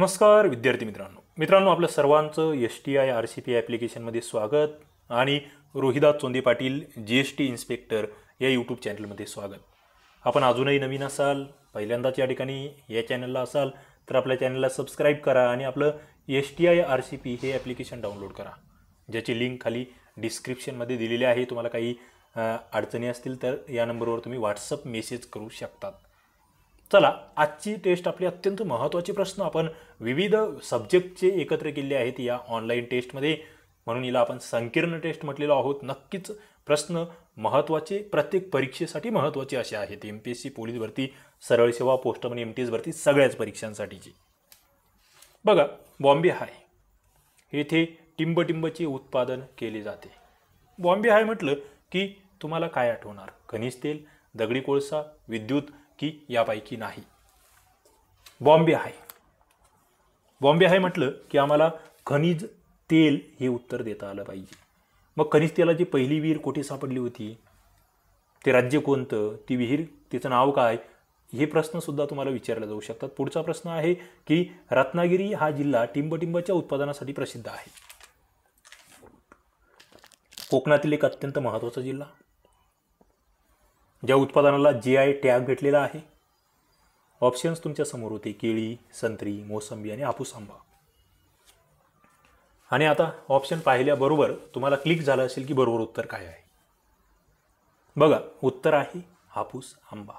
नमस्कार विद्यार्थी मित्रांनो मित्रांनो आपलं सर्वांचं S T I R C P ॲप्लिकेशनमध्ये स्वागत आणि Rohidas Chonde Patil G S T inspector या यूट्यूब चॅनलमध्ये स्वागत आपण अजूनही नवीन असाल पहिल्यांदाच या ठिकाणी या चॅनलला असाल तर आपल्या चॅनलला सबस्क्राईब करा आणि आपलं S T I R C P हे ॲप्लिकेशन डाउनलोड करा ज्याची लिंक खाली डिस्क्रिप्शनमध्ये दिलेली आहे तुम्हाला काही अडचणी असतील तर या नंबरवर तुम्ही व्हॉट्सअप मेसेज करू शकतात चला आजची टेस्ट आपली अत्यंत महत्त्वाचे प्रश्न आपण विविध सब्जेक्टचे एकत्र केले आहेत या ऑनलाईन टेस्टमध्ये म्हणून हिला आपण संकीर्ण टेस्ट म्हटलेलो आहोत नक्कीच प्रश्न महत्त्वाचे प्रत्येक परीक्षेसाठी महत्त्वाचे असे आहेत M P S C police भरती सरळ सेवा पोस्टमन एम टी एस भरती सगळ्याच परीक्षांसाठीची बघा बॉम्बे हाय येथे टिंबटिंबचे उत्पादन केले जाते बॉम्बे हाय म्हटलं की तुम्हाला काय आठवणार खनिज तेल दगडी कोळसा विद्युत की यापैकी नाही बॉम्बे आहे बॉम्बे आहे म्हटलं की आम्हाला खनिज तेल हे उत्तर देता आलं पाहिजे मग खनिज तेलाची पहिली विहीर कुठे सापडली होती ते राज्य कोणतं ती विहीर तिचं नाव काय हे प्रश्न सुद्धा तुम्हाला विचारले जाऊ शकतात पुढचा प्रश्न आहे की रत्नागिरी हा जिल्हा टिंबटिंबाच्या उत्पादनासाठी प्रसिद्ध आहे कोकणातील एक अत्यंत महत्त्वाचा जिल्हा ज्या उत्पादनाला जी आय टॅग भेटलेला आहे ऑप्शन्स तुमच्या समोर होते केळी संत्री मोसंबी आणि हापूस आंबा आणि आता ऑप्शन पाहिल्याबरोबर तुम्हाला क्लिक झालं असेल की बरोबर उत्तर काय आहे बघा उत्तर आहे हापूस आंबा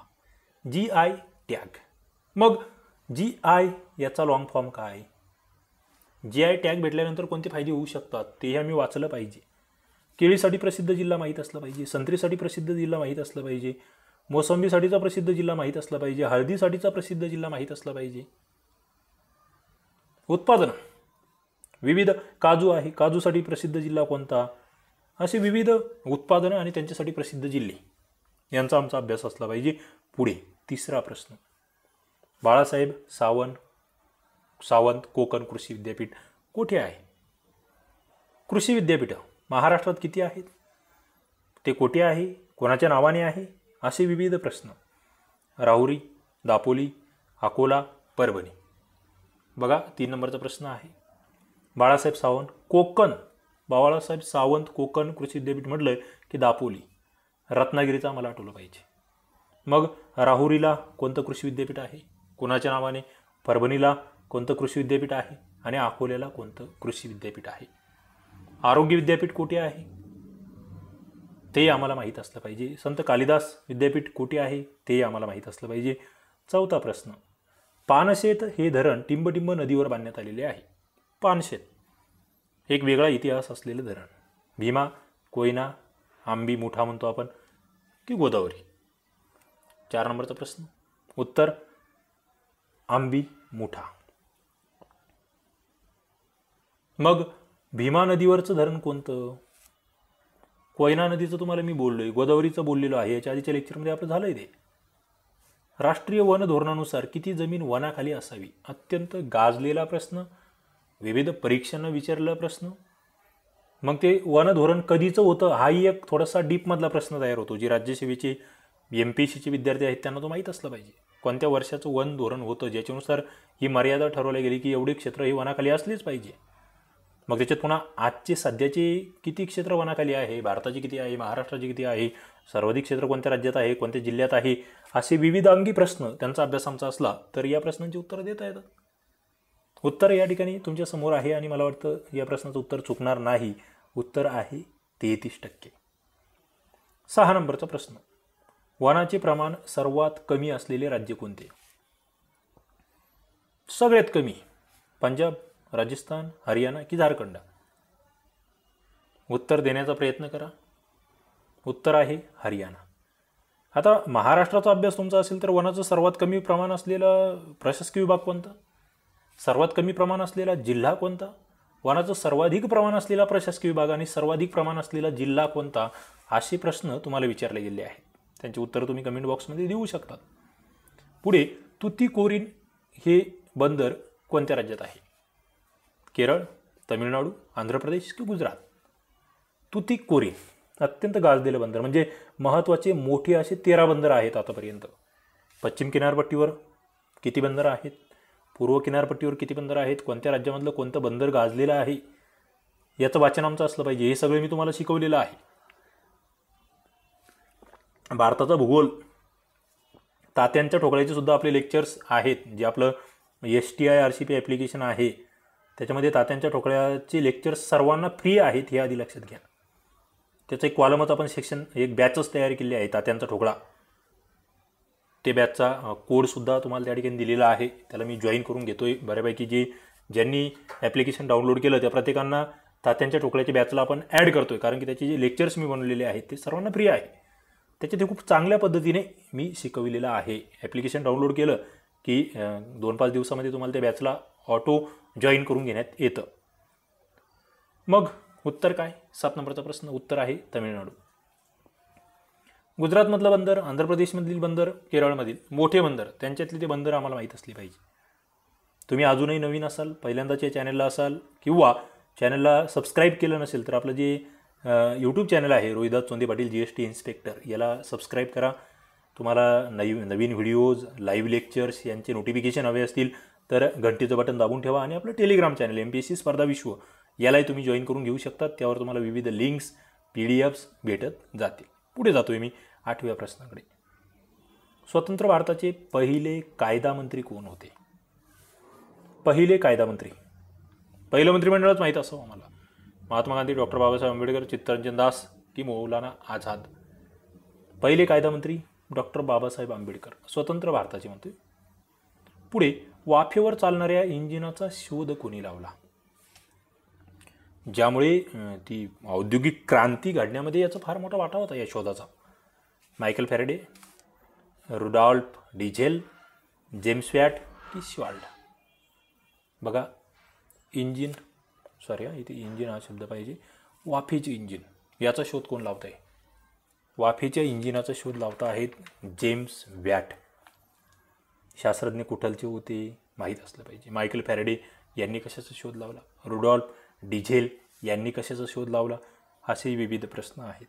जी आय टॅग मग जी आय याचा लॉंग फॉर्म काय जी आय टॅग भेटल्यानंतर कोणते फायदे होऊ शकतात ते ह्या मी वाचलं पाहिजे केळीसाठी प्रसिद्ध जिल्हा माहीत असला पाहिजे संत्रीसाठी प्रसिद्ध जिल्हा माहीत असला पाहिजे मोसंबीसाठीचा प्रसिद्ध जिल्हा माहीत असला पाहिजे हळदीसाठीचा प्रसिद्ध जिल्हा माहीत असला पाहिजे उत्पादन विविध काजू आहे काजूसाठी प्रसिद्ध जिल्हा कोणता असे विविध उत्पादनं आणि त्यांच्यासाठी प्रसिद्ध जिल्हे यांचा आमचा अभ्यास असला पाहिजे पुढे तिसरा प्रश्न बाळासाहेब सावंत सावंत कोकण कृषी विद्यापीठ कुठे आहे कृषी विद्यापीठ महाराष्ट्रात किती आहेत ते कोठे आहे कोणाच्या नावाने आहे असे विविध प्रश्न राहुरी दापोली अकोला परभणी बघा तीन नंबरचा प्रश्न आहे बाळासाहेब सावंत कोकण बाळासाहेब सावंत कोकण कृषी विद्यापीठ म्हटलं की दापोली रत्नागिरीचा मला आठवलं पाहिजे मग राहुरीला कोणतं कृषी विद्यापीठ आहे कोणाच्या नावाने परभणीला कोणतं कृषी विद्यापीठ आहे आणि अकोल्याला कोणतं कृषी विद्यापीठ आहे आरोग्य विद्यापीठ कुठे आहे ते आम्हाला माहीत असलं पाहिजे संत कालिदास विद्यापीठ कुठे आहे ते आम्हाला माहीत असलं पाहिजे चौथा प्रश्न पानशेत हे धरण टिंबटिंब नदीवर बांधण्यात आलेले आहे पानशेत एक वेगळा इतिहास असलेलं धरण भीमा कोयना आंबी मुठा म्हणतो आपण की गोदावरी चार नंबरचा प्रश्न उत्तर आंबी मुठा मग भीमा नदीवरचं धरण कोणतं कोयना नदीचं तुम्हाला मी बोललो आहे गोदावरीचं बोललेलो आहे याच्या आधीच्या लेक्चरमध्ये आपलं झालं आहे ते राष्ट्रीय वन धोरणानुसार किती जमीन वनाखाली असावी अत्यंत गाजलेला प्रश्न विविध परीक्षांना विचारलेला प्रश्न मग ते वन धोरण कधीचं होतं हाही एक थोडासा डीपमधला प्रश्न तयार होतो जी राज्यसेवेचे एम पी सीचे विद्यार्थी आहेत त्यांना तो माहीत असला पाहिजे कोणत्या वर्षाचं वन धोरण होतं ज्याच्यानुसार ही मर्यादा ठरवली गेली की एवढी क्षेत्र ही वनाखाली असलीच पाहिजे मग त्याच्यात पुन्हा आजचे सध्याचे किती क्षेत्र वनाखाली आहे भारताची किती आहे महाराष्ट्राची किती आहे सर्वाधिक क्षेत्र कोणत्या राज्यात आहे कोणत्या जिल्ह्यात आहे असे विविध अंगी प्रश्न त्यांचा अभ्यास आमचा असला तर या प्रश्नांची उत्तर देता येतात उत्तर या ठिकाणी तुमच्या समोर आहे आणि मला वाटतं या प्रश्नाचं उत्तर चुकणार नाही उत्तर आहे तेहतीस टक्के सहा नंबरचा प्रश्न वनाचे प्रमाण सर्वात कमी असलेले राज्य कोणते सगळ्यात कमी पंजाब राजस्थान हरियाणा की झारखंड उत्तर देण्याचा प्रयत्न करा उत्तर आहे हरियाणा आता महाराष्ट्राचा अभ्यास तुमचा असेल तर वनाचं सर्वात कमी प्रमाण असलेलं प्रशासकीय विभाग कोणता सर्वात कमी प्रमाण असलेला जिल्हा कोणता वनाचं सर्वाधिक प्रमाण असलेला प्रशासकीय विभाग आणि सर्वाधिक प्रमाण असलेला जिल्हा कोणता असे प्रश्न तुम्हाला विचारले गेले आहेत त्यांची उत्तर तुम्ही कमेंट बॉक्समध्ये देऊ शकतात पुढे तुती कोरीन हे बंदर कोणत्या राज्यात आहे केरळ तमिळनाडू आंध्र प्रदेश की गुजरात कोरी अत्यंत गाजलेलं बंदर म्हणजे महत्त्वाचे मोठे असे तेरा बंदर आहेत आतापर्यंत पश्चिम किनारपट्टीवर किती बंदर आहेत पूर्व किनारपट्टीवर किती बंदर आहेत कोणत्या राज्यामधलं कोणतं बंदर गाजलेलं आहे याचं वाचन आमचं असलं पाहिजे हे सगळं मी तुम्हाला शिकवलेलं आहे भारताचा भूगोल तात्यांच्या ठोकळ्याचे सुद्धा आपले लेक्चर्स आहेत जे आपलं S T I R C P application आहे त्याच्यामध्ये तात्यांच्या ठोकळ्याची लेक्चर्स सर्वांना फ्री आहेत हे आधी लक्षात घ्या त्याचं एक कॉलमच आपण सेक्शन एक बॅचच तयार केली आहे तात्यांचा ठोकळा ते बॅचचा कोडसुद्धा तुम्हाला त्या ठिकाणी दिलेला आहे त्याला मी जॉईन करून घेतो आहे बऱ्यापैकी जे ज्यांनी ॲप्लिकेशन डाउनलोड केलं त्या प्रत्येकांना तात्यांच्या ठोकळ्याच्या बॅचला आपण ॲड करतो आहे कारण की त्याचे जे लेक्चर्स मी बनवलेले आहेत ते सर्वांना फ्री आहे त्याचे ते खूप चांगल्या पद्धतीने मी शिकविलेलं आहे ॲप्लिकेशन डाउनलोड केलं की दोन पाच दिवसामध्ये तुम्हाला त्या बॅचला ऑटो जॉईन करून घेण्यात येतं मग उत्तर काय सात नंबरचा प्रश्न उत्तर आहे तमिळनाडू गुजरातमधलं बंदर आंध्र प्रदेशमधील बंदर केरळमधील मोठे बंदर त्यांच्यातले ते बंदर आम्हाला माहीत असले पाहिजे तुम्ही अजूनही नवीन असाल या चॅनलला असाल किंवा चॅनलला सबस्क्राईब केलं नसेल तर आपलं जे यूट्यूब चॅनल आहे Rohidas Chonde Patil G S T inspector याला सबस्क्राईब करा तुम्हाला नवी नवीन व्हिडिओज लाईव्ह लेक्चर्स यांचे नोटिफिकेशन हवे असतील तर घंटीचं बटन दाबून ठेवा आणि आपलं Telegram channel M P S C स्पर्धा विश्व यालाही तुम्ही जॉईन करून घेऊ शकतात त्यावर तुम्हाला विविध लिंक्स पी डी एफ्स भेटत जातील पुढे जातोय मी आठव्या प्रश्नाकडे स्वतंत्र भारताचे पहिले कायदा मंत्री कोण होते पहिले कायदा मंत्री पहिलं मंत्रिमंडळच माहीत असावं आम्हाला महात्मा गांधी डॉक्टर बाबासाहेब आंबेडकर चित्तरंजन दास की मौलाना आझाद पहिले कायदा मंत्री डॉक्टर बाबासाहेब आंबेडकर स्वतंत्र भारताचे मंत्री पुढे वाफेवर चालणाऱ्या इंजिनाचा शोध कोणी लावला ज्यामुळे ती औद्योगिक क्रांती घडण्यामध्ये याचा फार मोठा वाटा होता या शोधाचा Michael Faraday Rudolf Diesel James Watt की शिवाल्ड बघा इंजिन सॉरी हा इथे इंजिन हा शब्द पाहिजे वाफेचे इंजिन याचा शोध कोण लावत आहे वाफेच्या इंजिनाचा शोध लावता आहेत जेम्स वॅट शास्त्रज्ञ कुठलचे होते माहीत असलं पाहिजे मायकल फॅरेडे यांनी कशाचा शोध लावला रुडॉल्फ डिझेल यांनी कशाचा शोध लावला असे विविध प्रश्न आहेत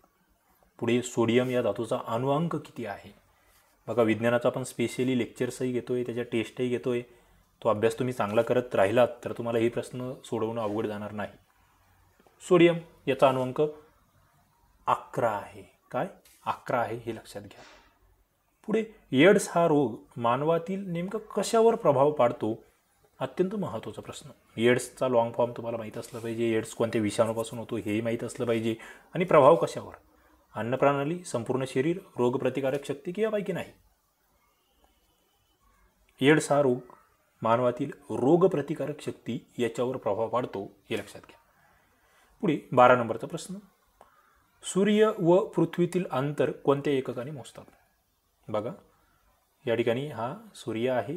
पुढे सोडियम या धातूचा अणुअंक किती आहे बघा विज्ञानाचा आपण स्पेशली लेक्चर्सही घेतो आहे त्याच्या टेस्टही घेतो आहे तो अभ्यास तुम्ही चांगला करत राहिलात तर तुम्हाला हे प्रश्न सोडवणं अवघड जाणार नाही सोडियम याचा अणुअंक अकरा आहे काय अकरा आहे हे लक्षात घ्या पुढे एड्स हा रोग मानवातील नेमका कशावर प्रभाव पाडतो अत्यंत महत्त्वाचा प्रश्न एड्सचा लाँग फॉर्म तुम्हाला माहीत असलं पाहिजे एड्स कोणत्या विषाणूपासून होतो हेही माहीत असलं पाहिजे आणि प्रभाव कशावर अन्नप्रणाली संपूर्ण शरीर रोगप्रतिकारक शक्ती किंवापैकी नाही एड्स हा रोग मानवातील रोगप्रतिकारक शक्ती याच्यावर प्रभाव पाडतो हे लक्षात घ्या पुढे बारा नंबरचा प्रश्न सूर्य व पृथ्वीतील अंतर कोणत्या एककाने मोजतात बघा या ठिकाणी हा सूर्य आहे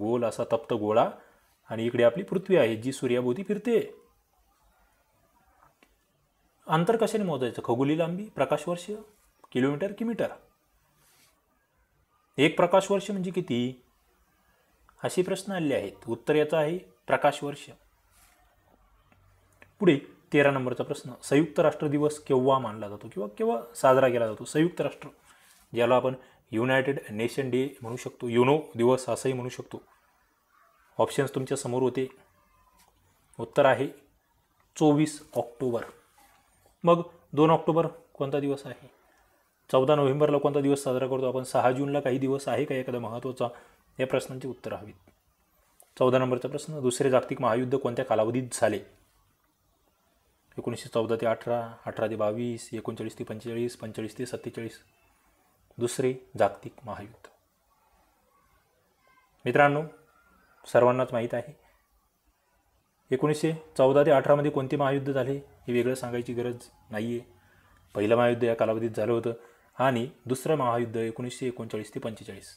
गोल असा तप्त गोळा आणि इकडे आपली पृथ्वी आहे जी सूर्याभोवती फिरते अंतर कशाने मोजायचं खगोली लांबी प्रकाशवर्ष किलोमीटर कि मीटर एक प्रकाशवर्ष म्हणजे किती असे प्रश्न आले आहेत उत्तर याचं आहे प्रकाशवर्ष पुढे तेरा नंबरचा प्रश्न संयुक्त राष्ट्र दिवस केव्हा मानला जातो किंवा केव्हा साजरा केला जातो संयुक्त राष्ट्र ज्याला आपण युनायटेड नेशन डे म्हणू शकतो युनो दिवस असंही म्हणू शकतो ऑप्शन्स तुमच्या समोर होते उत्तर आहे चोवीस ऑक्टोबर मग दोन ऑक्टोबर कोणता दिवस आहे चौदा नोव्हेंबरला कोणता दिवस साजरा करतो आपण सहा जूनला काही दिवस आहे का एखादा महत्त्वाचा या प्रश्नांची उत्तर हवीत चौदा नंबरचा प्रश्न दुसरे जागतिक महायुद्ध कोणत्या कालावधीत झाले एकोणीसशे चौदा ते अठरा अठरा ते बावीस एकोणचाळीस ते पंचेचाळीस पंचेचाळीस ते सत्तेचाळीस दुसरे जागतिक महायुद्ध मित्रांनो सर्वांनाच माहीत आहे एकोणीसशे चौदा ते अठरामध्ये कोणते महायुद्ध झाले हे वेगळं सांगायची गरज नाही आहे पहिलं महायुद्ध या कालावधीत झालं होतं आणि दुसरं महायुद्ध एकोणीसशे एकोणचाळीस ते पंचेचाळीस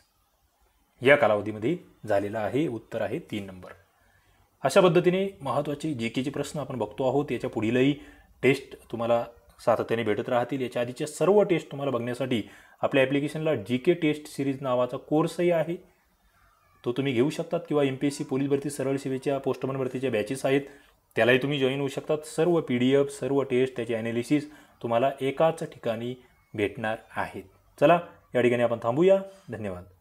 या कालावधीमध्ये झालेलं आहे उत्तर आहे तीन नंबर अशा पद्धतीने महत्त्वाचे जे केचे प्रश्न आपण बघतो आहोत याच्या पुढीलही टेस्ट तुम्हाला सातत्याने भेटत राहतील याच्या आधीच्या सर्व टेस्ट तुम्हाला बघण्यासाठी आपल्या ॲप्लिकेशनला जी के टेस्ट सिरीज नावाचा कोर्सही आहे तो तुम्ही घेऊ शकतात किंवा M P S C police भरती सरळ सेवेच्या पोस्टमन भरतीच्या बॅचेस आहेत त्यालाही तुम्ही जॉईन होऊ शकतात सर्व पी डी एफ सर्व टेस्ट त्याचे ॲनालिसिस तुम्हाला एकाच ठिकाणी भेटणार आहेत चला या ठिकाणी आपण थांबूया धन्यवाद